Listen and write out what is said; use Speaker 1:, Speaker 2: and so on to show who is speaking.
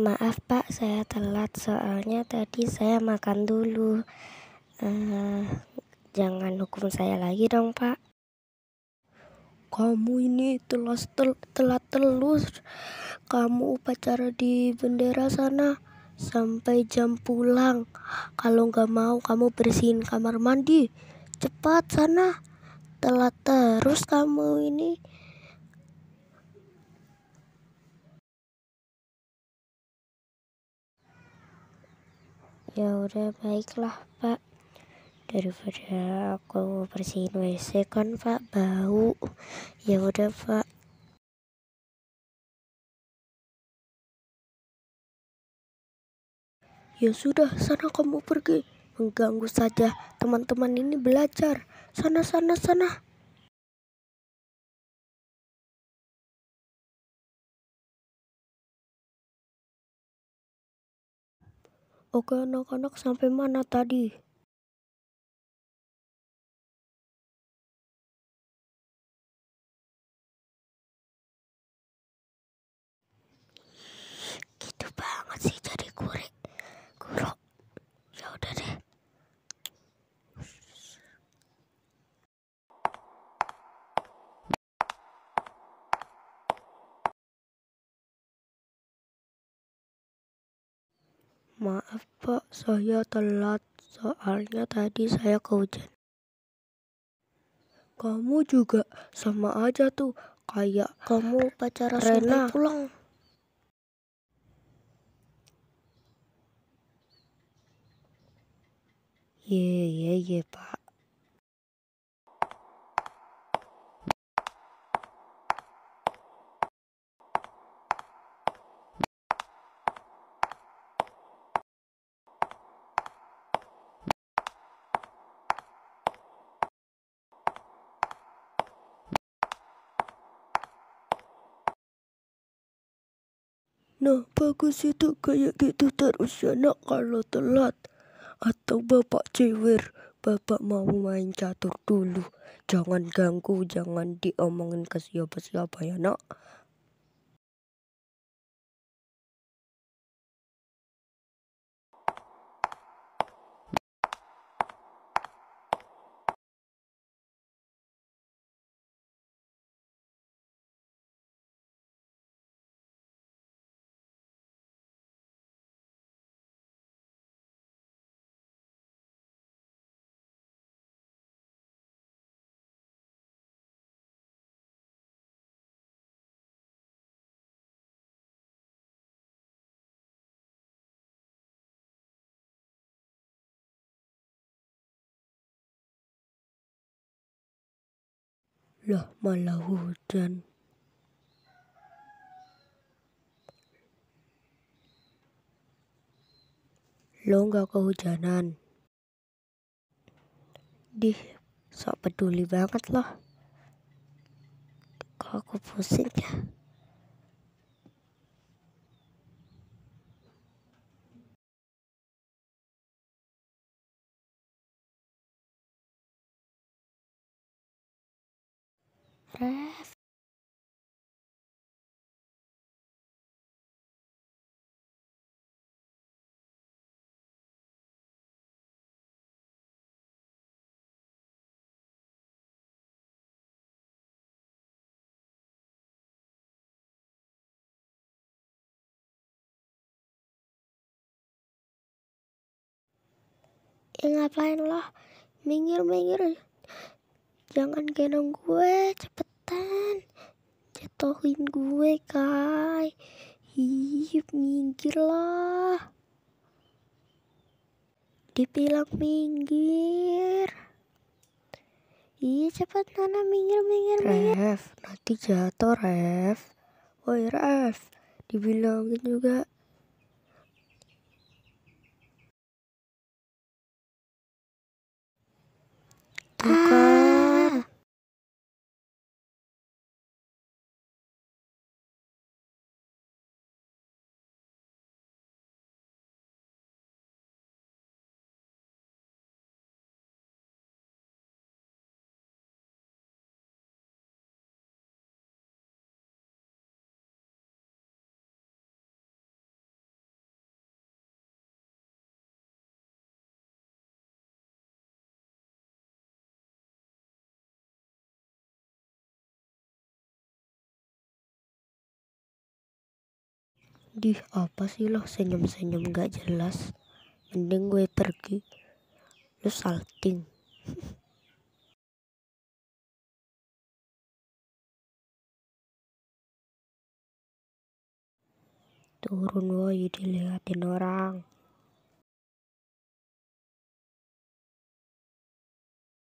Speaker 1: Maaf Pak, saya telat soalnya tadi saya makan dulu. Uh, jangan hukum saya lagi dong Pak kamu ini telah tel, telat telus kamu upacara di bendera sana sampai jam pulang kalau nggak mau kamu bersihin kamar mandi cepat sana telat terus kamu ini ya udah baiklah pak daripada aku bersihin WC kan pak bau ya udah pak
Speaker 2: Ya sudah, sana kamu pergi. Mengganggu saja teman-teman ini belajar. Sana, sana, sana. Oke anak-anak sampai mana tadi?
Speaker 1: Maaf pak, saya telat. Soalnya tadi saya kehujan. Kamu juga sama aja tuh, kayak kamu pacaran Rena. pulang. Ye ye ye pak. Nah, bagus itu kayak gitu terus ya nak kalau telat. Atau bapak cewek, bapak mau main catur dulu. Jangan ganggu, jangan diomongin ke siapa-siapa ya nak.
Speaker 2: Loh malah hujan.
Speaker 1: Lo nggak kehujanan. Dih, sok peduli banget loh. Kok aku pusing ya? Ref. Ya ngapain loh minggir minggir Jangan gendong gue, cepetan. Jatuhin gue, Kai. hiup minggir lah. Dibilang minggir. Iya cepat Nana minggir minggir minggir. Ref, nanti jatuh Ref. Woi Ref, dibilangin juga Dih, apa sih lo senyum-senyum gak jelas? Mending gue pergi. Lo salting.
Speaker 2: Turun woi dilihatin orang.